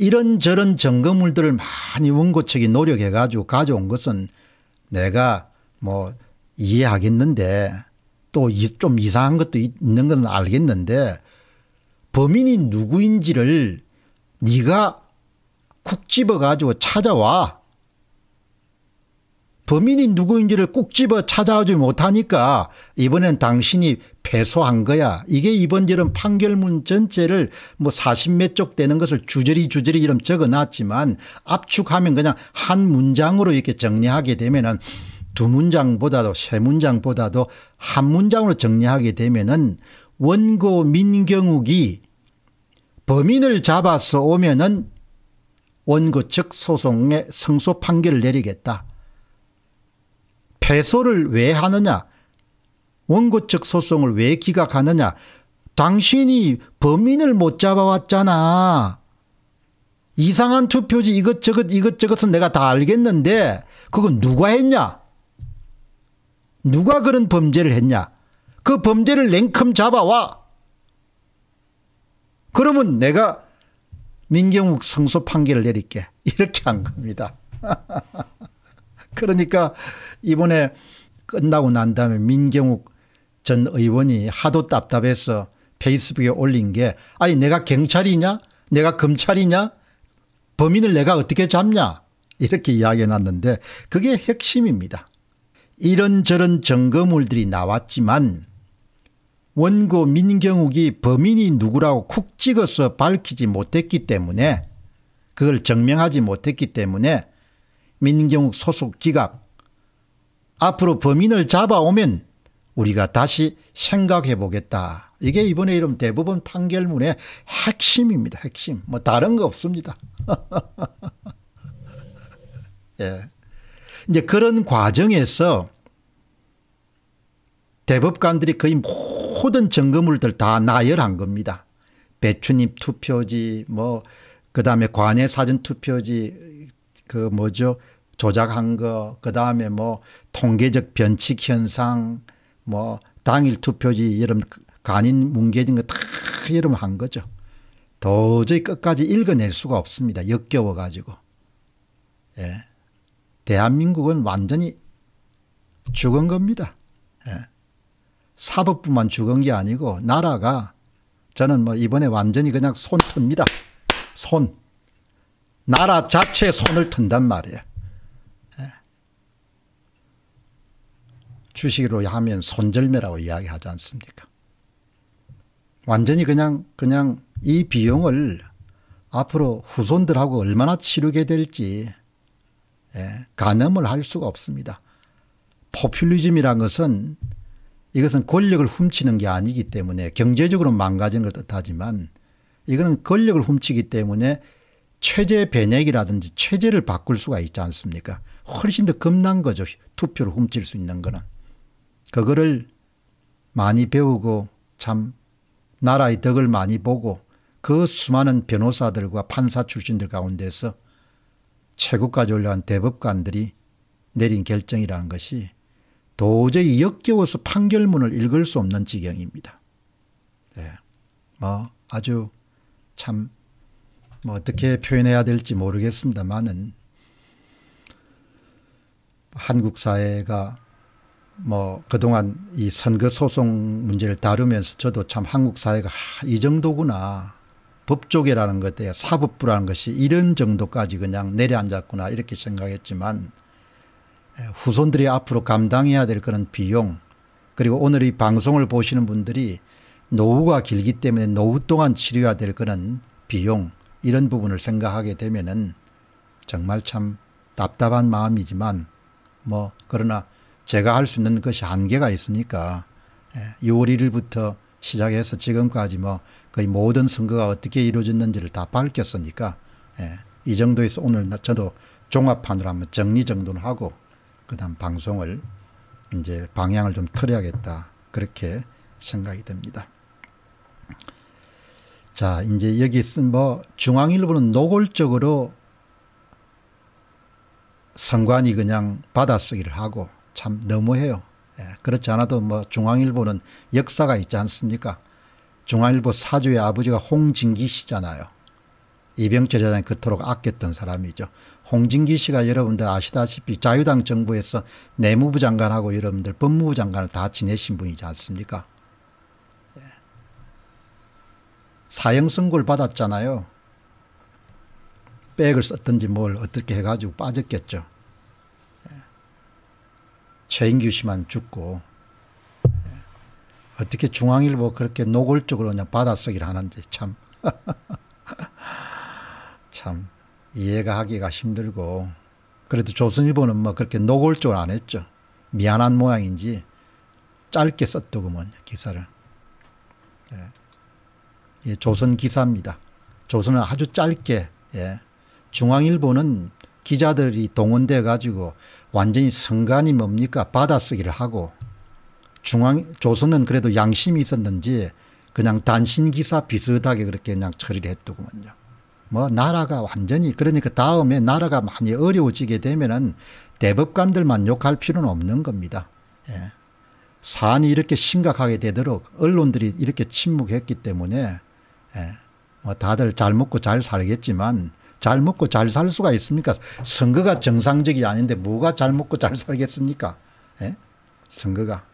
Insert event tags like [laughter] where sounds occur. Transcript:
이런저런 점검물들을 많이 원고 측이 노력해 가지고 가져온 것은 내가 뭐 이해하겠는데 또 좀 이상한 것도 있는 건 알겠는데 범인이 누구인지를 네가 쿡 집어 가지고 찾아와 범인이 누구인지를 꼭 집어 찾아오지 못하니까 이번엔 당신이 패소한 거야. 이게 이번 일은 판결문 전체를 뭐 40몇 쪽 되는 것을 주저리 주저리 이름 적어놨지만 압축하면 그냥 한 문장으로 이렇게 정리하게 되면은 두 문장보다도 세 문장보다도 한 문장으로 정리하게 되면은 원고 민경욱이 범인을 잡아서 오면은 원고 측 소송에 성소 판결을 내리겠다. 패소를 왜 하느냐 원고측 소송을 왜 기각하느냐 당신이 범인을 못 잡아왔잖아 이상한 투표지 이것저것 이것저것은 내가 다 알겠는데 그건 누가 했냐 누가 그런 범죄를 했냐 그 범죄를 냉큼 잡아와 그러면 내가 민경욱 성소 판결을 내릴게 이렇게 한 겁니다 [laughs] 그러니까 이번에 끝나고 난 다음에 민경욱 전 의원이 하도 답답해서 페이스북에 올린 게 아니 내가 경찰이냐 내가 검찰이냐 범인을 내가 어떻게 잡냐 이렇게 이야기해 놨는데 그게 핵심입니다. 이런저런 증거물들이 나왔지만 원고 민경욱이 범인이 누구라고 쿡 찍어서 밝히지 못했기 때문에 그걸 증명하지 못했기 때문에 민경욱 소속 기각 앞으로 범인을 잡아오면 우리가 다시 생각해 보겠다. 이게 이번에 이름 대법원 판결문의 핵심입니다. 핵심. 뭐 다른 거 없습니다. [laughs] 예. 이제 그런 과정에서 대법관들이 거의 모든 점검물들 다 나열한 겁니다. 배추잎 투표지, 뭐, 그 다음에 관외 사전 투표지, 그 뭐죠, 조작한 거, 그 다음에 뭐 통계적 변칙 현상, 뭐 당일 투표지 이런 간인 그 뭉개진 거다 이름 한 거죠. 도저히 끝까지 읽어낼 수가 없습니다. 역겨워 가지고. 예. 대한민국은 완전히 죽은 겁니다. 예. 사법부만 죽은 게 아니고 나라가 저는 뭐 이번에 완전히 그냥 손 틉니다. 손. 나라 자체에 손을 튼단 말이에요. 주식으로 하면 손절매라고 이야기하지 않습니까? 완전히 그냥 그냥 이 비용을 앞으로 후손들하고 얼마나 치르게 될지 예, 가늠을 할 수가 없습니다. 포퓰리즘이란 것은 이것은 권력을 훔치는 게 아니기 때문에 경제적으로 망가진 걸 뜻하지만 이거는 권력을 훔치기 때문에 체제 변액이라든지 최제를 바꿀 수가 있지 않습니까? 훨씬 더 겁난 거죠. 투표를 훔칠 수 있는 거는. 그거를 많이 배우고 참 나라의 덕을 많이 보고 그 수많은 변호사들과 판사 출신들 가운데서 최고까지 올라간 대법관들이 내린 결정이라는 것이 도저히 역겨워서 판결문을 읽을 수 없는 지경입니다. 네. 뭐 아주 참 뭐 어떻게 표현해야 될지 모르겠습니다만은 한국 사회가 뭐 그동안 이 선거 소송 문제를 다루면서 저도 참 한국 사회가 이 정도구나. 법조계라는 것에 사법부라는 것이 이런 정도까지 그냥 내려앉았구나 이렇게 생각했지만 후손들이 앞으로 감당해야 될 그런 비용 그리고 오늘 이 방송을 보시는 분들이 노후가 길기 때문에 노후 동안 치료해야 될 그런 비용 이런 부분을 생각하게 되면은 정말 참 답답한 마음이지만 뭐 그러나 제가 할 수 있는 것이 한계가 있으니까 6월 예, 1일부터 시작해서 지금까지 뭐 거의 모든 선거가 어떻게 이루어졌는지를 다 밝혔으니까 예, 이 정도에서 오늘 저도 종합판으로 한번 정리 정돈을 하고 그다음 방송을 이제 방향을 좀 틀어야겠다 그렇게 생각이 됩니다. 자 이제 여기 쓴뭐 중앙일보는 노골적으로 선관위 그냥 받아쓰기를 하고 참 너무해요. 예, 그렇지 않아도 뭐 중앙일보는 역사가 있지 않습니까? 중앙일보 사주의 아버지가 홍진기 씨잖아요. 이병철 여장이 그토록 아꼈던 사람이죠. 홍진기 씨가 여러분들 아시다시피 자유당 정부에서 내무부 장관하고 여러분들 법무부 장관을 다 지내신 분이지 않습니까? 예. 사형 선고를 받았잖아요. 백을 썼든지 뭘 어떻게 해가지고 빠졌겠죠. 최인규 씨만 죽고 예. 어떻게 중앙일보 그렇게 노골적으로 그냥 받아쓰기를 하는지 참, [laughs] 참 이해가 하기가 힘들고 그래도 조선일보는 뭐 그렇게 노골적으로 안 했죠. 미안한 모양인지 짧게 썼더구먼 기사를. 예. 예, 조선 기사입니다. 조선은 아주 짧게 예. 중앙일보는 기자들이 동원돼 가지고 완전히 성관이 뭡니까 받아쓰기를 하고 중앙 조선은 그래도 양심이 있었는지 그냥 단신 기사 비슷하게 그렇게 그냥 처리를 했더군요. 뭐 나라가 완전히 그러니까 다음에 나라가 많이 어려워지게 되면은 대법관들만 욕할 필요는 없는 겁니다. 예. 사안이 이렇게 심각하게 되도록 언론들이 이렇게 침묵했기 때문에 예. 뭐 다들 잘 먹고 잘 살겠지만 잘 먹고 잘 살 수가 있습니까? 선거가 정상적이 아닌데 뭐가 잘 먹고 잘 살겠습니까? 예? 선거가.